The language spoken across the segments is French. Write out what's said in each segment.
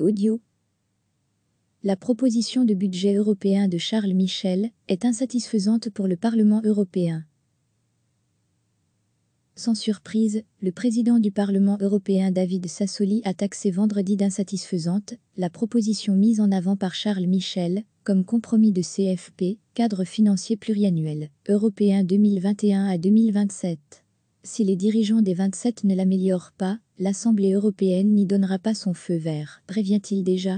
Audio. La proposition de budget européen de Charles Michel est insatisfaisante pour le Parlement européen. Sans surprise, le président du Parlement européen David Sassoli a taxé vendredi d'insatisfaisante la proposition mise en avant par Charles Michel comme compromis de CFP, cadre financier pluriannuel européen 2021 à 2027 si les dirigeants des 27 ne l'améliorent pas, l'Assemblée européenne n'y donnera pas son feu vert, prévient-il déjà.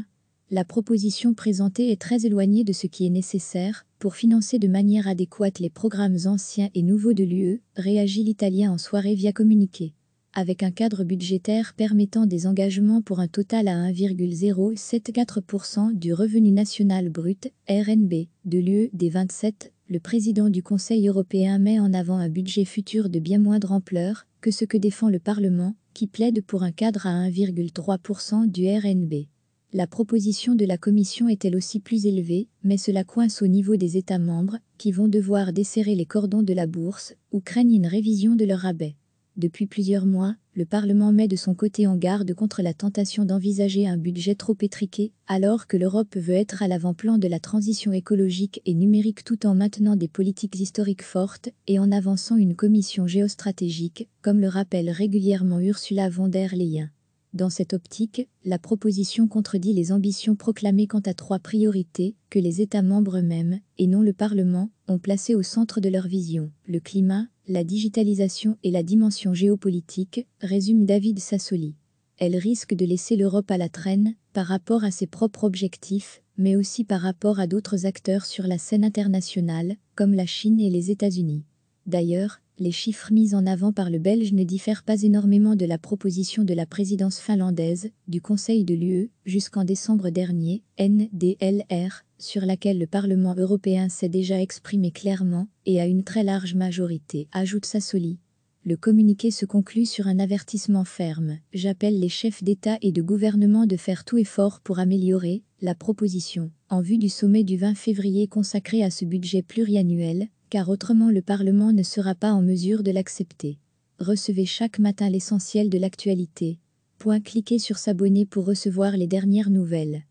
La proposition présentée est très éloignée de ce qui est nécessaire pour financer de manière adéquate les programmes anciens et nouveaux de l'UE, réagit l'Italien en soirée via communiqué. Avec un cadre budgétaire permettant des engagements pour un total à 1,074% du revenu national brut, RNB, de l'UE des 27, le président du Conseil européen met en avant un budget futur de bien moindre ampleur que ce que défend le Parlement, qui plaide pour un cadre à 1,3% du RNB. La proposition de la Commission est elle aussi plus élevée, mais cela coince au niveau des États membres, qui vont devoir desserrer les cordons de la bourse ou craignent une révision de leur rabais. Depuis plusieurs mois, le Parlement met de son côté en garde contre la tentation d'envisager un budget trop étriqué, alors que l'Europe veut être à l'avant-plan de la transition écologique et numérique tout en maintenant des politiques historiques fortes et en avançant une commission géostratégique, comme le rappelle régulièrement Ursula von der Leyen. Dans cette optique, la proposition contredit les ambitions proclamées quant à trois priorités que les États membres eux-mêmes, et non le Parlement, ont placées au centre de leur vision. Le climat, la digitalisation et la dimension géopolitique, résume David Sassoli. Elle risque de laisser l'Europe à la traîne par rapport à ses propres objectifs, mais aussi par rapport à d'autres acteurs sur la scène internationale, comme la Chine et les États-Unis. D'ailleurs, les chiffres mis en avant par le Belge ne diffèrent pas énormément de la proposition de la présidence finlandaise du Conseil de l'UE jusqu'en décembre dernier, NDLR, sur laquelle le Parlement européen s'est déjà exprimé clairement et à une très large majorité, ajoute Sassoli. Le communiqué se conclut sur un avertissement ferme. J'appelle les chefs d'État et de gouvernement de faire tout effort pour améliorer la proposition en vue du sommet du 20 février consacré à ce budget pluriannuel car autrement le Parlement ne sera pas en mesure de l'accepter. Recevez chaque matin l'essentiel de l'actualité. Point cliquez sur s'abonner pour recevoir les dernières nouvelles.